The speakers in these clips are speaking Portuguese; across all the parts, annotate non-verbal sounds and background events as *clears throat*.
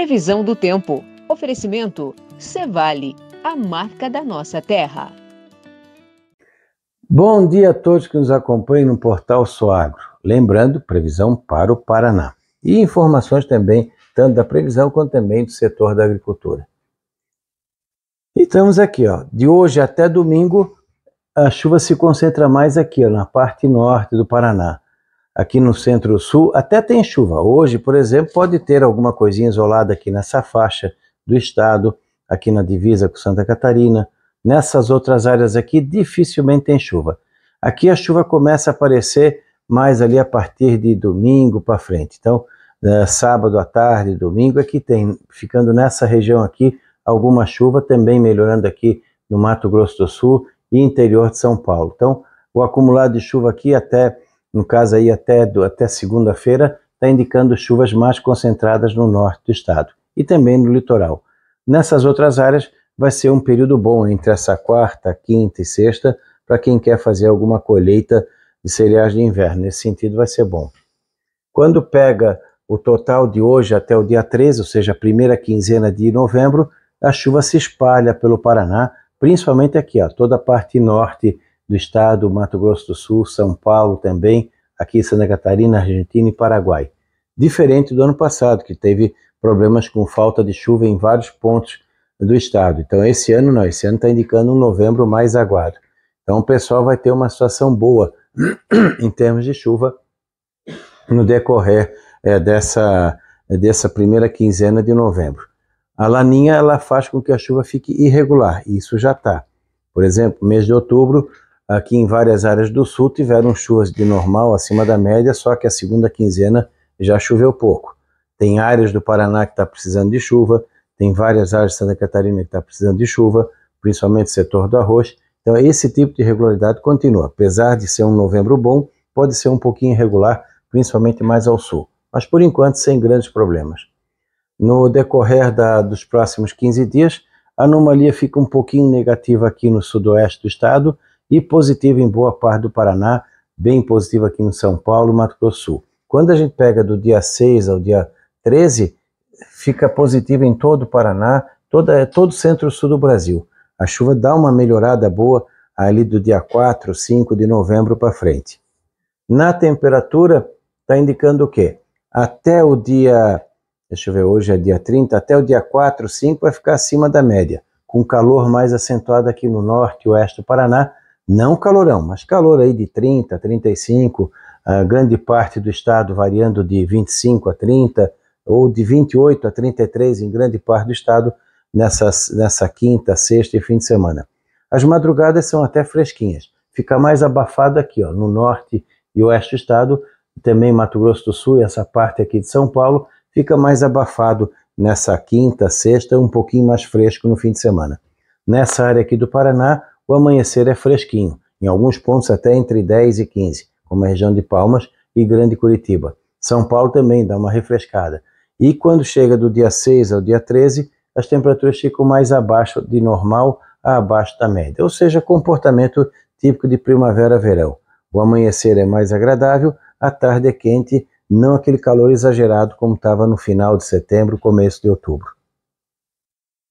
Previsão do tempo. Oferecimento Cevale, a marca da nossa terra. Bom dia a todos que nos acompanham no portal Soagro. Lembrando, previsão para o Paraná. E informações também, tanto da previsão quanto também do setor da agricultura. E estamos aqui, ó, de hoje até domingo, a chuva se concentra mais aqui, ó, na parte norte do Paraná. Aqui no centro-sul até tem chuva. Hoje, por exemplo, pode ter alguma coisinha isolada aqui nessa faixa do estado, aqui na divisa com Santa Catarina. Nessas outras áreas aqui, dificilmente tem chuva. Aqui a chuva começa a aparecer mais ali a partir de domingo para frente. Então, é, sábado à tarde, domingo, aqui é tem, ficando nessa região aqui, alguma chuva também melhorando aqui no Mato Grosso do Sul e interior de São Paulo. Então, o acumulado de chuva aqui até no caso aí até, até segunda-feira, está indicando chuvas mais concentradas no norte do estado e também no litoral. Nessas outras áreas, vai ser um período bom entre essa quarta, quinta e sexta para quem quer fazer alguma colheita de cereais de inverno. Nesse sentido, vai ser bom. Quando pega o total de hoje até o dia 13, ou seja, a primeira quinzena de novembro, a chuva se espalha pelo Paraná, principalmente aqui, ó, toda a parte norte do estado, Mato Grosso do Sul, São Paulo também, aqui Santa Catarina, Argentina e Paraguai. Diferente do ano passado, que teve problemas com falta de chuva em vários pontos do estado. Então, esse ano não, esse ano está indicando um novembro mais aguado. Então, o pessoal vai ter uma situação boa *clears throat* em termos de chuva no decorrer é, dessa, dessa primeira quinzena de novembro. A laninha ela faz com que a chuva fique irregular, isso já está. Por exemplo, mês de outubro, aqui em várias áreas do sul tiveram chuvas de normal acima da média, só que a segunda quinzena já choveu pouco. Tem áreas do Paraná que está precisando de chuva, tem várias áreas de Santa Catarina que está precisando de chuva, principalmente o setor do arroz. Então esse tipo de irregularidade continua, apesar de ser um novembro bom, pode ser um pouquinho irregular, principalmente mais ao sul. Mas por enquanto sem grandes problemas. No decorrer da, dos próximos 15 dias, a anomalia fica um pouquinho negativa aqui no sudoeste do estado, e positivo em boa parte do Paraná, bem positivo aqui em São Paulo, Mato Grosso Sul. Quando a gente pega do dia 6 ao dia 13, fica positivo em todo o Paraná, toda, todo o centro-sul do Brasil. A chuva dá uma melhorada boa ali do dia 4, 5 de novembro para frente. Na temperatura, está indicando o quê? Até o dia, deixa eu ver, hoje é dia 30, até o dia 4, 5 vai ficar acima da média, com calor mais acentuado aqui no norte e oeste do Paraná, não calorão, mas calor aí de 30, 35, a grande parte do estado variando de 25 a 30, ou de 28 a 33 em grande parte do estado nessa, nessa quinta, sexta e fim de semana. As madrugadas são até fresquinhas, fica mais abafado aqui, ó, no norte e oeste do estado, também Mato Grosso do Sul e essa parte aqui de São Paulo, fica mais abafado nessa quinta, sexta, um pouquinho mais fresco no fim de semana. Nessa área aqui do Paraná, o amanhecer é fresquinho, em alguns pontos até entre 10 e 15, como a região de Palmas e Grande Curitiba. São Paulo também dá uma refrescada. E quando chega do dia 6 ao dia 13, as temperaturas ficam mais abaixo de normal a abaixo da média, ou seja, comportamento típico de primavera-verão. O amanhecer é mais agradável, a tarde é quente, não aquele calor exagerado como estava no final de setembro, começo de outubro.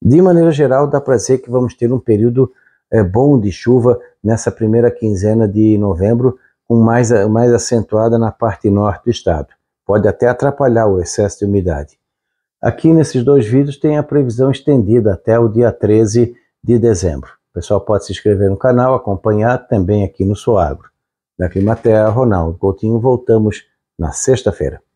De maneira geral, dá para dizer que vamos ter um período é, bom de chuva nessa primeira quinzena de novembro, com mais, mais acentuada na parte norte do estado. Pode até atrapalhar o excesso de umidade. Aqui nesses dois vídeos tem a previsão estendida até o dia 13 de dezembro. O pessoal pode se inscrever no canal, acompanhar também aqui no Soagro. Da Climaterra, Ronaldo Coutinho, voltamos na sexta-feira.